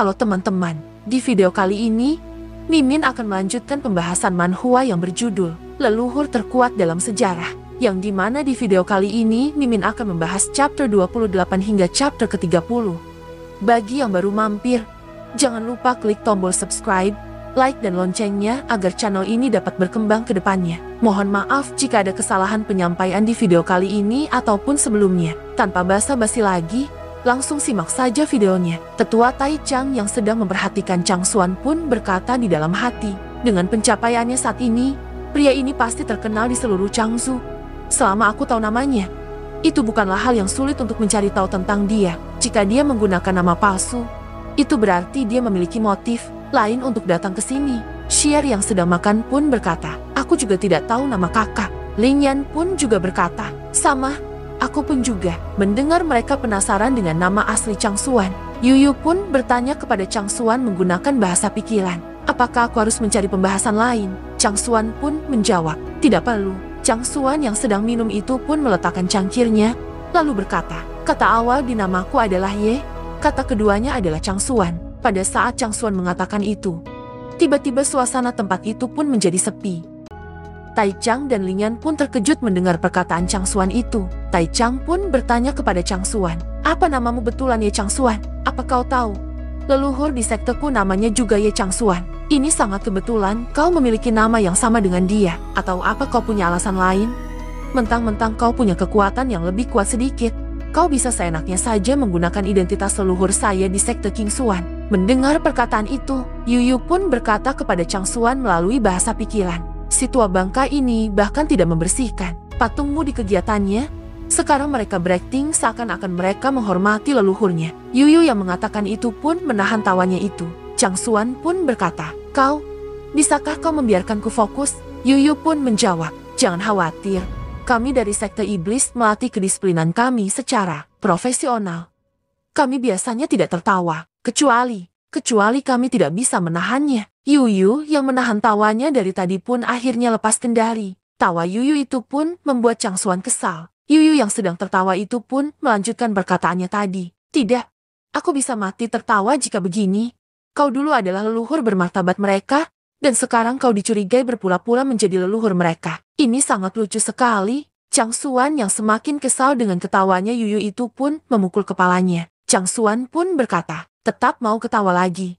Halo teman-teman, di video kali ini, Mimin akan melanjutkan pembahasan manhua yang berjudul Leluhur Terkuat Dalam Sejarah, yang dimana di video kali ini Mimin akan membahas chapter 28 hingga chapter ke-30. Bagi yang baru mampir, jangan lupa klik tombol subscribe, like dan loncengnya agar channel ini dapat berkembang ke depannya. Mohon maaf jika ada kesalahan penyampaian di video kali ini ataupun sebelumnya. Tanpa basa-basi lagi, Langsung simak saja videonya. Tetua Tai Chang yang sedang memperhatikan Chang Xuan pun berkata di dalam hati, dengan pencapaiannya saat ini, pria ini pasti terkenal di seluruh Changsu. Selama aku tahu namanya, itu bukanlah hal yang sulit untuk mencari tahu tentang dia. Jika dia menggunakan nama palsu, itu berarti dia memiliki motif lain untuk datang ke sini. Xiar yang sedang makan pun berkata, aku juga tidak tahu nama kakak. Ling Yan pun juga berkata, sama, Aku pun juga mendengar mereka penasaran dengan nama asli Chang Suan. Yuyu pun bertanya kepada Chang Suan menggunakan bahasa pikiran. Apakah aku harus mencari pembahasan lain? Chang Suan pun menjawab, tidak perlu. Chang Suan yang sedang minum itu pun meletakkan cangkirnya, lalu berkata, kata awal di namaku adalah Ye, kata keduanya adalah Chang Suan. Pada saat Chang Suan mengatakan itu, tiba-tiba suasana tempat itu pun menjadi sepi. Tai Chang dan Yan pun terkejut mendengar perkataan Chang Suan itu. Tai Chang pun bertanya kepada Chang Suan, apa namamu betulan Ye Chang Suan? Apa kau tahu? Leluhur di sekteku namanya juga Ye Chang Suan. Ini sangat kebetulan kau memiliki nama yang sama dengan dia. Atau apa kau punya alasan lain? Mentang-mentang kau punya kekuatan yang lebih kuat sedikit, kau bisa seenaknya saja menggunakan identitas leluhur saya di sekte King Suan. Mendengar perkataan itu, Yuyu pun berkata kepada Chang Suan melalui bahasa pikiran, si tua bangka ini bahkan tidak membersihkan patungmu di kegiatannya. Sekarang mereka berakting seakan-akan mereka menghormati leluhurnya. Yuyu yang mengatakan itu pun menahan tawanya itu. Chang Suan pun berkata, Kau, bisakah kau membiarkanku fokus? Yuyu pun menjawab, Jangan khawatir. Kami dari Sekte Iblis melatih kedisiplinan kami secara profesional. Kami biasanya tidak tertawa, kecuali, kecuali kami tidak bisa menahannya. Yuyu yang menahan tawanya dari tadi pun akhirnya lepas kendali. Tawa Yuyu itu pun membuat Chang Suan kesal. Yuyu yang sedang tertawa itu pun melanjutkan perkataannya tadi. Tidak, aku bisa mati tertawa jika begini. Kau dulu adalah leluhur bermartabat mereka, dan sekarang kau dicurigai berpula-pula menjadi leluhur mereka. Ini sangat lucu sekali. Chang Suan yang semakin kesal dengan ketawanya Yuyu itu pun memukul kepalanya. Chang Suan pun berkata, tetap mau ketawa lagi.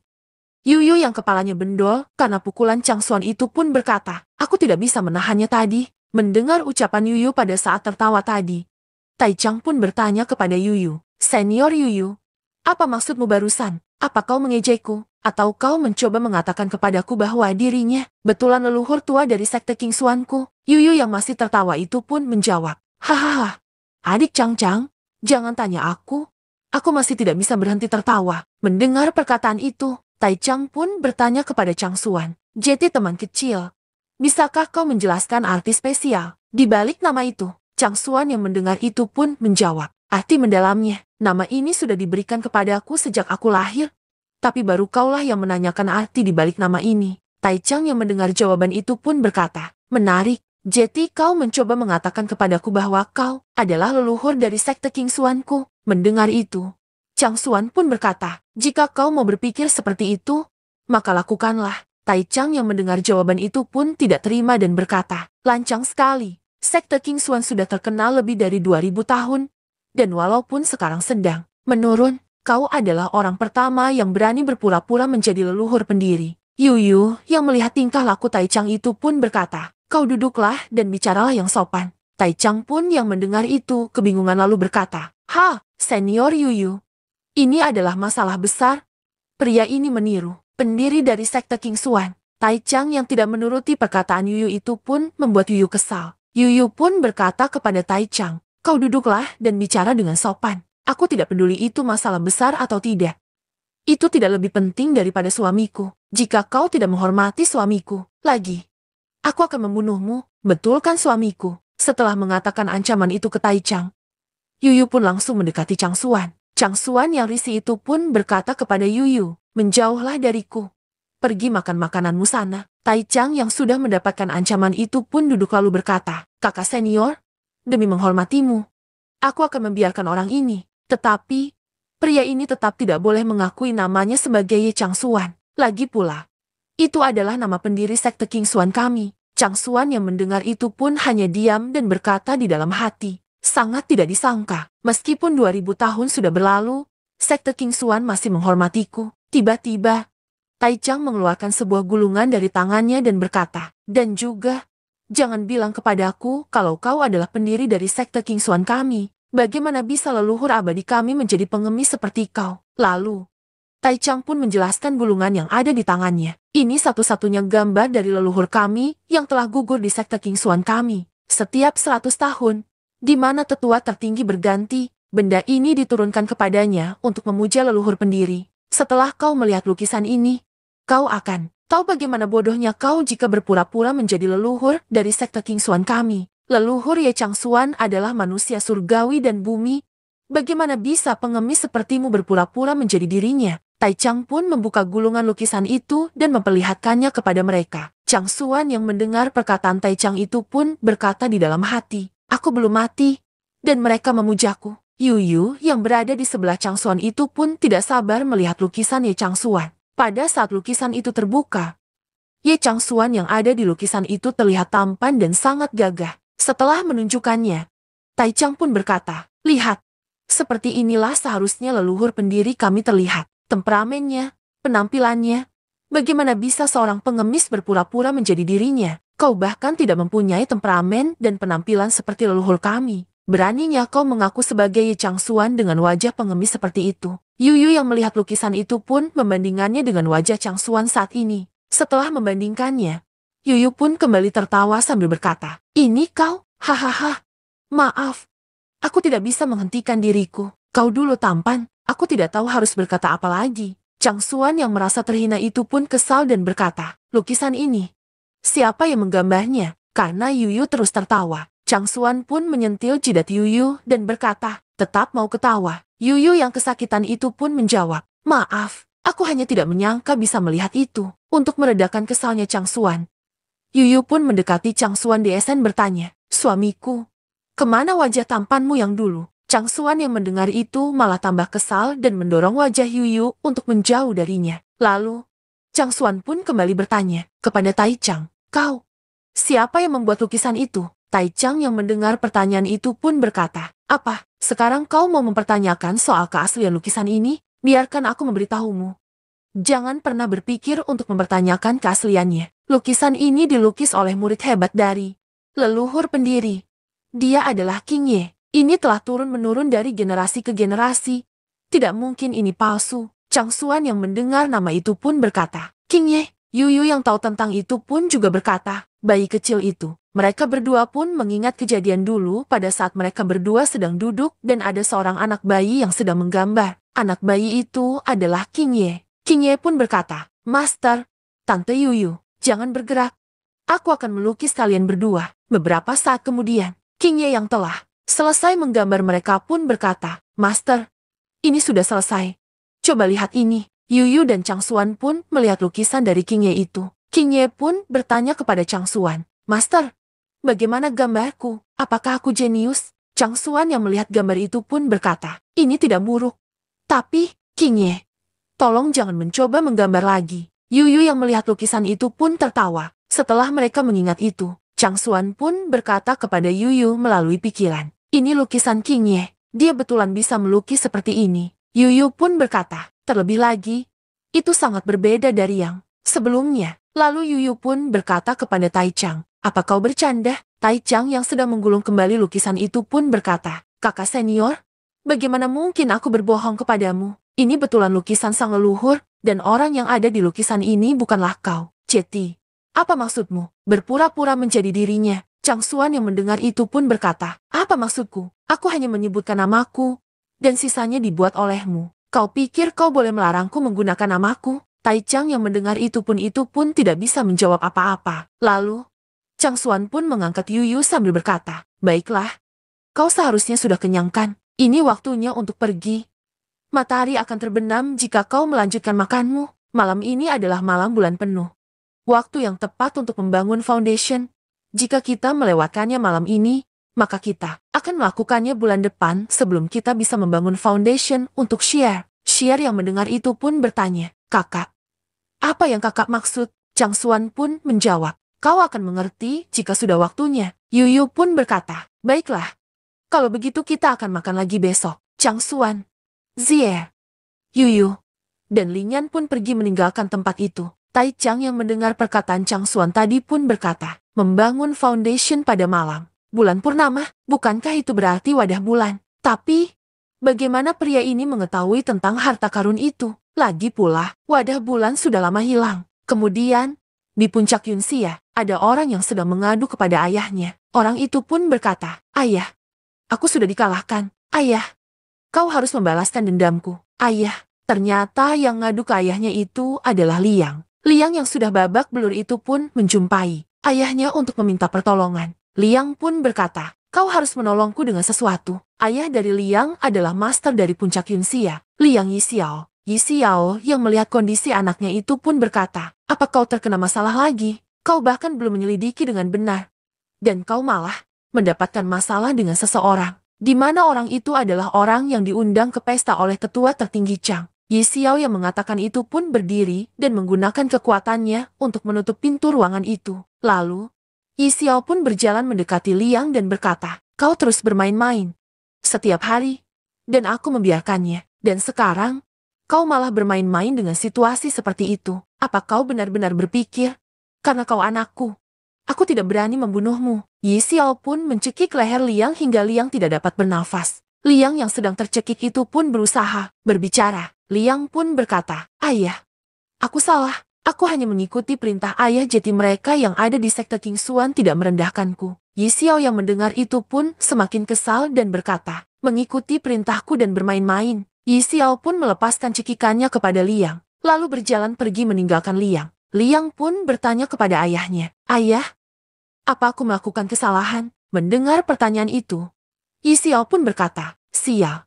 Yuyu yang kepalanya bendol karena pukulan Chang Xuan itu pun berkata, aku tidak bisa menahannya tadi. Mendengar ucapan Yuyu pada saat tertawa tadi, Tai Chang pun bertanya kepada Yuyu, Senior Yuyu, apa maksudmu barusan? Apa kau mengejekku? Atau kau mencoba mengatakan kepadaku bahwa dirinya betulan leluhur tua dari sekte King Suanku? Yuyu yang masih tertawa itu pun menjawab, Hahaha, adik Chang Chang, jangan tanya aku. Aku masih tidak bisa berhenti tertawa. Mendengar perkataan itu, Tai Chang pun bertanya kepada Chang Suan, JT teman kecil, bisakah kau menjelaskan arti spesial di balik nama itu? Chang Suan yang mendengar itu pun menjawab, arti mendalamnya, nama ini sudah diberikan kepadaku sejak aku lahir, tapi baru kaulah yang menanyakan arti di balik nama ini. Tai Chang yang mendengar jawaban itu pun berkata, menarik, Jeti kau mencoba mengatakan kepadaku bahwa kau adalah leluhur dari sekte King Suanku. Mendengar itu, Chang Suan pun berkata, jika kau mau berpikir seperti itu, maka lakukanlah. Tai Chang yang mendengar jawaban itu pun tidak terima dan berkata, lancang sekali. Sekte King Suan sudah terkenal lebih dari 2000 tahun, dan walaupun sekarang sedang menurun, kau adalah orang pertama yang berani berpura-pura menjadi leluhur pendiri. Yu Yu yang melihat tingkah laku Tai Chang itu pun berkata, kau duduklah dan bicaralah yang sopan. Tai Chang pun yang mendengar itu kebingungan lalu berkata, Ha, senior Yu Yu, ini adalah masalah besar. Pria ini meniru, pendiri dari sekte King Suan. Tai Chang yang tidak menuruti perkataan Yuyu itu pun membuat Yuyu kesal. Yuyu pun berkata kepada Tai Chang, kau duduklah dan bicara dengan sopan. Aku tidak peduli itu masalah besar atau tidak. Itu tidak lebih penting daripada suamiku. Jika kau tidak menghormati suamiku, lagi. Aku akan membunuhmu, betul suamiku? Setelah mengatakan ancaman itu ke Tai Chang, Yuyu pun langsung mendekati Chang Suan. Chang Suan yang risih itu pun berkata kepada Yuyu, menjauhlah dariku. Pergi makan makananmu sana. Tai Chang yang sudah mendapatkan ancaman itu pun duduk lalu berkata, kakak senior, demi menghormatimu, aku akan membiarkan orang ini. Tetapi, pria ini tetap tidak boleh mengakui namanya sebagai Ye Chang Suan. Lagi pula, itu adalah nama pendiri sekte King Suan kami. Chang Suan yang mendengar itu pun hanya diam dan berkata di dalam hati, sangat tidak disangka. Meskipun 2000 tahun sudah berlalu, sekte King Kingsuan masih menghormatiku. Tiba-tiba, Tai Chang mengeluarkan sebuah gulungan dari tangannya dan berkata, dan juga, jangan bilang kepadaku kalau kau adalah pendiri dari sekte King Kingsuan kami. Bagaimana bisa leluhur abadi kami menjadi pengemis seperti kau? Lalu, Tai Chang pun menjelaskan gulungan yang ada di tangannya. Ini satu-satunya gambar dari leluhur kami yang telah gugur di sekte King Kingsuan kami. Setiap 100 tahun, di mana tetua tertinggi berganti, benda ini diturunkan kepadanya untuk memuja leluhur pendiri. Setelah kau melihat lukisan ini, kau akan tahu bagaimana bodohnya kau jika berpura-pura menjadi leluhur dari sekte Kingsuan kami. Leluhur Ye Chang Changsuan adalah manusia surgawi dan bumi. Bagaimana bisa pengemis sepertimu berpura-pura menjadi dirinya? Tai Chang pun membuka gulungan lukisan itu dan memperlihatkannya kepada mereka. Chang Suan yang mendengar perkataan Tai Chang itu pun berkata di dalam hati, Aku belum mati. Dan mereka memujaku. Yuyu yang berada di sebelah Chang Suan itu pun tidak sabar melihat lukisan Ye Chang Suan. Pada saat lukisan itu terbuka, Ye Chang Suan yang ada di lukisan itu terlihat tampan dan sangat gagah. Setelah menunjukkannya, Taichang pun berkata, Lihat, seperti inilah seharusnya leluhur pendiri kami terlihat. Temperamennya, penampilannya, bagaimana bisa seorang pengemis berpura-pura menjadi dirinya? Kau bahkan tidak mempunyai temperamen dan penampilan seperti leluhur kami. Beraninya kau mengaku sebagai Chang Suan dengan wajah pengemis seperti itu. Yuyu yang melihat lukisan itu pun membandingkannya dengan wajah Chang Suan saat ini. Setelah membandingkannya, Yuyu pun kembali tertawa sambil berkata, Ini kau? Hahaha. Maaf. Aku tidak bisa menghentikan diriku. Kau dulu tampan. Aku tidak tahu harus berkata apa lagi. Chang Suan yang merasa terhina itu pun kesal dan berkata, Lukisan ini, Siapa yang menggambarnya? Karena Yuyu terus tertawa. Chang Xuan pun menyentil jidat Yuyu dan berkata, tetap mau ketawa. Yuyu yang kesakitan itu pun menjawab, maaf, aku hanya tidak menyangka bisa melihat itu. Untuk meredakan kesalnya Chang Xuan, Yuyu pun mendekati Chang di esen bertanya, suamiku, kemana wajah tampanmu yang dulu? Chang Xuan yang mendengar itu malah tambah kesal dan mendorong wajah Yuyu untuk menjauh darinya. Lalu, Chang Xuan pun kembali bertanya kepada Tai Chang, Kau, siapa yang membuat lukisan itu? Tai Chang yang mendengar pertanyaan itu pun berkata, Apa, sekarang kau mau mempertanyakan soal keaslian lukisan ini? Biarkan aku memberitahumu. Jangan pernah berpikir untuk mempertanyakan keasliannya. Lukisan ini dilukis oleh murid hebat dari leluhur pendiri. Dia adalah King Ye. Ini telah turun-menurun dari generasi ke generasi. Tidak mungkin ini palsu. Chang Suan yang mendengar nama itu pun berkata, King Ye, Yuyu yang tahu tentang itu pun juga berkata, bayi kecil itu. Mereka berdua pun mengingat kejadian dulu pada saat mereka berdua sedang duduk dan ada seorang anak bayi yang sedang menggambar. Anak bayi itu adalah King Ye. King Ye pun berkata, Master, Tante Yuyu, jangan bergerak. Aku akan melukis kalian berdua. Beberapa saat kemudian, King Ye yang telah selesai menggambar mereka pun berkata, Master, ini sudah selesai. Coba lihat ini. Yuyu dan Chang Xuan pun melihat lukisan dari King Ye itu. King Ye pun bertanya kepada Chang Xuan, Master, bagaimana gambarku? Apakah aku jenius? Chang Xuan yang melihat gambar itu pun berkata, ini tidak buruk. Tapi, King Ye, tolong jangan mencoba menggambar lagi. Yuyu yang melihat lukisan itu pun tertawa. Setelah mereka mengingat itu, Chang Xuan pun berkata kepada Yuyu melalui pikiran, ini lukisan King Ye, dia betulan bisa melukis seperti ini. Yuyu pun berkata, Terlebih lagi, itu sangat berbeda dari yang sebelumnya. Lalu Yuyu pun berkata kepada Taichang, apa kau bercanda? Taichang yang sedang menggulung kembali lukisan itu pun berkata, kakak senior, bagaimana mungkin aku berbohong kepadamu? Ini betulan lukisan sang leluhur, dan orang yang ada di lukisan ini bukanlah kau, Ceti. Apa maksudmu? Berpura-pura menjadi dirinya. Chang Suan yang mendengar itu pun berkata, apa maksudku? Aku hanya menyebutkan namaku, dan sisanya dibuat olehmu. Kau pikir kau boleh melarangku menggunakan namaku? Tai Chang yang mendengar itu pun itu pun tidak bisa menjawab apa-apa. Lalu, Chang Suan pun mengangkat Yu Yu sambil berkata, Baiklah, kau seharusnya sudah kenyangkan. Ini waktunya untuk pergi. Matahari akan terbenam jika kau melanjutkan makanmu. Malam ini adalah malam bulan penuh. Waktu yang tepat untuk membangun foundation. Jika kita melewatkannya malam ini, maka kita akan melakukannya bulan depan sebelum kita bisa membangun foundation untuk share. Share yang mendengar itu pun bertanya, kakak, apa yang kakak maksud? Chang Suan pun menjawab, kau akan mengerti jika sudah waktunya. Yuyu pun berkata, baiklah. Kalau begitu kita akan makan lagi besok. Chang Suan, Zie, Yuyu, dan Linyan pun pergi meninggalkan tempat itu. Tai Chang yang mendengar perkataan Chang Suan tadi pun berkata, membangun foundation pada malam bulan purnama, bukankah itu berarti wadah bulan? Tapi, bagaimana pria ini mengetahui tentang harta karun itu? Lagi pula, wadah bulan sudah lama hilang. Kemudian, di puncak Yunsia, ada orang yang sedang mengadu kepada ayahnya. Orang itu pun berkata, Ayah, aku sudah dikalahkan. Ayah, kau harus membalaskan dendamku. Ayah, ternyata yang ngadu ke ayahnya itu adalah Liang. Liang yang sudah babak belur itu pun menjumpai ayahnya untuk meminta pertolongan. Liang pun berkata, kau harus menolongku dengan sesuatu. Ayah dari Liang adalah master dari puncak Yunxia, Liang Yixiao. Yixiao yang melihat kondisi anaknya itu pun berkata, apa kau terkena masalah lagi? Kau bahkan belum menyelidiki dengan benar. Dan kau malah mendapatkan masalah dengan seseorang. Di mana orang itu adalah orang yang diundang ke pesta oleh tetua tertinggi Chang. Yisiao yang mengatakan itu pun berdiri dan menggunakan kekuatannya untuk menutup pintu ruangan itu. Lalu, Xiao pun berjalan mendekati Liang dan berkata, kau terus bermain-main. Setiap hari. Dan aku membiarkannya. Dan sekarang, kau malah bermain-main dengan situasi seperti itu. Apa kau benar-benar berpikir? Karena kau anakku. Aku tidak berani membunuhmu. Yi Xiao pun mencekik leher Liang hingga Liang tidak dapat bernafas. Liang yang sedang tercekik itu pun berusaha berbicara. Liang pun berkata, Ayah, aku salah. Aku hanya mengikuti perintah ayah jati mereka yang ada di sekte King Kingsuan tidak merendahkanku. Yi Xiao yang mendengar itu pun semakin kesal dan berkata, mengikuti perintahku dan bermain-main. Yi Xiao pun melepaskan cekikannya kepada Liang, lalu berjalan pergi meninggalkan Liang. Liang pun bertanya kepada ayahnya, Ayah, apa aku melakukan kesalahan? Mendengar pertanyaan itu, Yi Xiao pun berkata, Sial,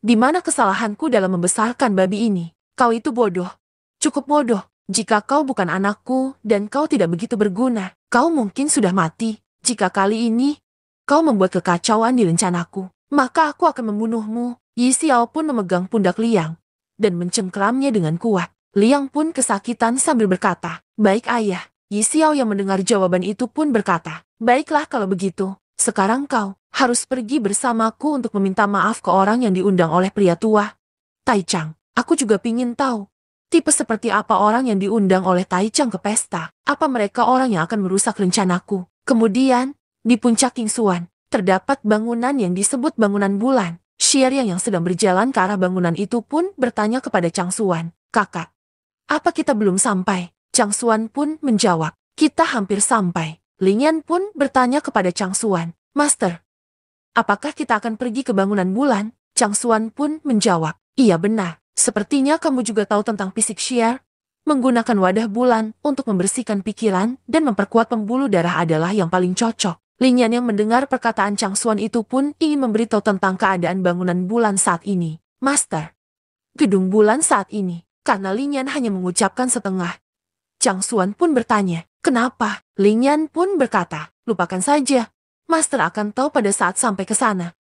di mana kesalahanku dalam membesarkan babi ini? Kau itu bodoh, cukup bodoh. Jika kau bukan anakku dan kau tidak begitu berguna, kau mungkin sudah mati. Jika kali ini kau membuat kekacauan di rencanaku, maka aku akan membunuhmu. Yi Xiao pun memegang pundak Liang dan mencengkramnya dengan kuat. Liang pun kesakitan sambil berkata, Baik ayah, Yi Xiao yang mendengar jawaban itu pun berkata, Baiklah kalau begitu, sekarang kau harus pergi bersamaku untuk meminta maaf ke orang yang diundang oleh pria tua. Tai Chang, aku juga pingin tahu Tipe seperti apa orang yang diundang oleh Taichang ke pesta? Apa mereka orang yang akan merusak rencanaku? Kemudian, di puncak Kingsuan, terdapat bangunan yang disebut bangunan bulan. Xieriang yang sedang berjalan ke arah bangunan itu pun bertanya kepada Chang Suan, Kakak, apa kita belum sampai? Chang Suan pun menjawab, kita hampir sampai. Ling Yan pun bertanya kepada Chang Suan, Master, apakah kita akan pergi ke bangunan bulan? Chang Suan pun menjawab, iya benar. Sepertinya kamu juga tahu tentang fisik syiar. Menggunakan wadah bulan untuk membersihkan pikiran dan memperkuat pembuluh darah adalah yang paling cocok. Lin Yan yang mendengar perkataan Chang Suan itu pun ingin memberitahu tentang keadaan bangunan bulan saat ini. Master, gedung bulan saat ini, karena Lin Yan hanya mengucapkan setengah. Chang Suan pun bertanya, kenapa? Lin Yan pun berkata, lupakan saja. Master akan tahu pada saat sampai ke sana.